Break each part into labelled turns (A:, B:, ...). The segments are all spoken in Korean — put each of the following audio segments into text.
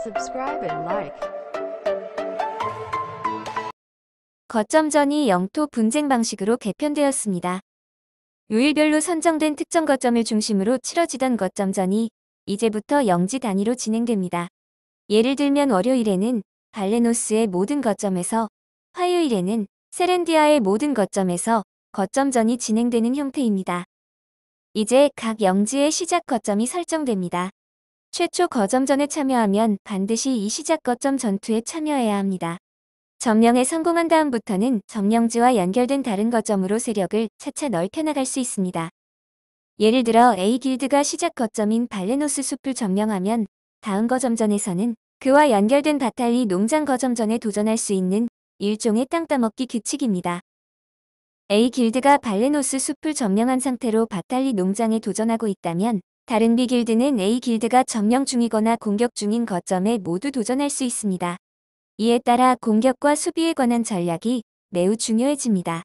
A: subscribe and like. 거점전이 영토 분쟁 방식으로 개편되었습니다. 요일별로 선정된 특정 거점을 중심으로 치러지던 거점전이 이제부터 영지 단위로 진행됩니다. 예를 들면 월요일에는 발레노스의 모든 거점에서 화요일에는 세렌디아의 모든 거점에서 거점전이 진행되는 형태입니다. 이제 각 영지의 시작 거점이 설정됩니다. 최초 거점전에 참여하면 반드시 이 시작 거점 전투에 참여해야 합니다. 점령에 성공한 다음부터는 점령지와 연결된 다른 거점으로 세력을 차차 넓혀나갈 수 있습니다. 예를 들어 A 길드가 시작 거점인 발레노스 숲을 점령하면 다음 거점전에서는 그와 연결된 바탈리 농장 거점전에 도전할 수 있는 일종의 땅 따먹기 규칙입니다. A 길드가 발레노스 숲을 점령한 상태로 바탈리 농장에 도전하고 있다면 다른 B 길드는 A 길드가 점령 중이거나 공격 중인 거점에 모두 도전할 수 있습니다. 이에 따라 공격과 수비에 관한 전략이 매우 중요해집니다.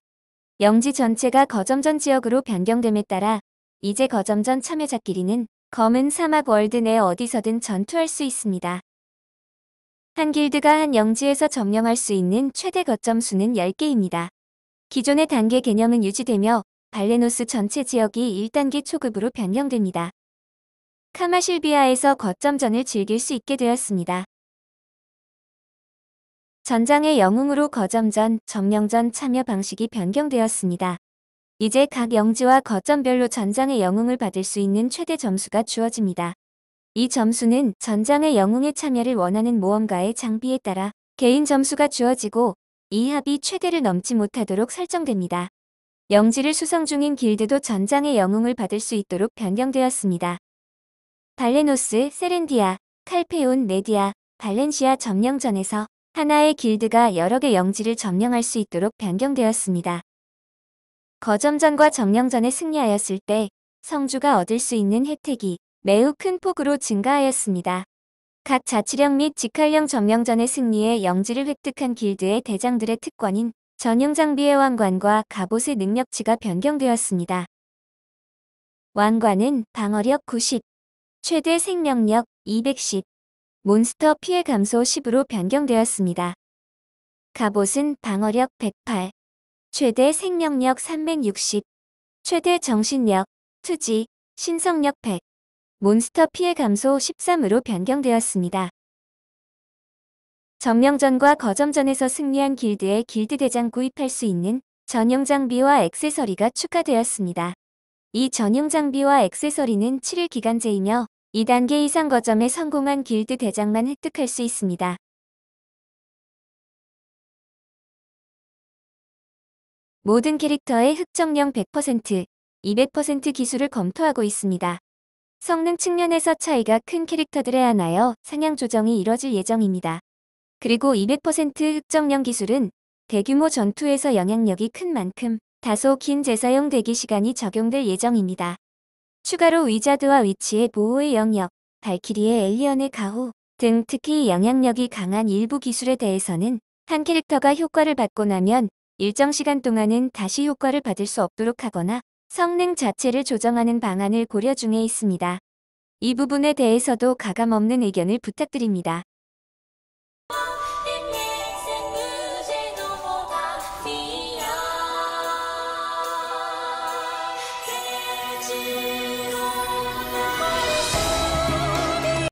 A: 영지 전체가 거점전 지역으로 변경됨에 따라 이제 거점전 참여자끼리는 검은 사막 월드 내 어디서든 전투할 수 있습니다. 한 길드가 한 영지에서 점령할 수 있는 최대 거점 수는 10개입니다. 기존의 단계 개념은 유지되며 발레노스 전체 지역이 1단계 초급으로 변경됩니다. 카마실비아에서 거점전을 즐길 수 있게 되었습니다. 전장의 영웅으로 거점전, 점령전 참여 방식이 변경되었습니다. 이제 각 영지와 거점별로 전장의 영웅을 받을 수 있는 최대 점수가 주어집니다. 이 점수는 전장의 영웅의 참여를 원하는 모험가의 장비에 따라 개인 점수가 주어지고 이 합이 최대를 넘지 못하도록 설정됩니다. 영지를 수성 중인 길드도 전장의 영웅을 받을 수 있도록 변경되었습니다. 발레노스, 세렌디아, 칼페온, 네디아, 발렌시아 점령전에서 하나의 길드가 여러 개 영지를 점령할 수 있도록 변경되었습니다. 거점전과 점령전에 승리하였을 때 성주가 얻을 수 있는 혜택이 매우 큰 폭으로 증가하였습니다. 각 자치령 및 직할령 점령전의 승리에 영지를 획득한 길드의 대장들의 특권인 전용 장비의 왕관과 갑옷의 능력치가 변경되었습니다. 왕관은 방어력 90, 최대 생명력 210, 몬스터 피해 감소 10으로 변경되었습니다. 갑옷은 방어력 108, 최대 생명력 360, 최대 정신력, 투지, 신성력 100, 몬스터 피해 감소 13으로 변경되었습니다. 점령전과 거점전에서 승리한 길드의 길드대장 구입할 수 있는 전용 장비와 액세서리가 추가되었습니다. 이 전용 장비와 액세서리는 7일 기간제이며 2단계 이상 거점에 성공한 길드 대장만 획득할 수 있습니다. 모든 캐릭터의 흑정령 100%, 200% 기술을 검토하고 있습니다. 성능 측면에서 차이가 큰 캐릭터들에 한하여 상향 조정이 이뤄질 예정입니다. 그리고 200% 흑정령 기술은 대규모 전투에서 영향력이 큰 만큼 다소 긴 재사용 대기 시간이 적용될 예정입니다. 추가로 위자드와 위치의 보호의 영역, 발키리의 엘리언의 가호 등 특히 영향력이 강한 일부 기술에 대해서는 한 캐릭터가 효과를 받고 나면 일정 시간 동안은 다시 효과를 받을 수 없도록 하거나 성능 자체를 조정하는 방안을 고려 중에 있습니다. 이 부분에 대해서도 가감없는 의견을 부탁드립니다.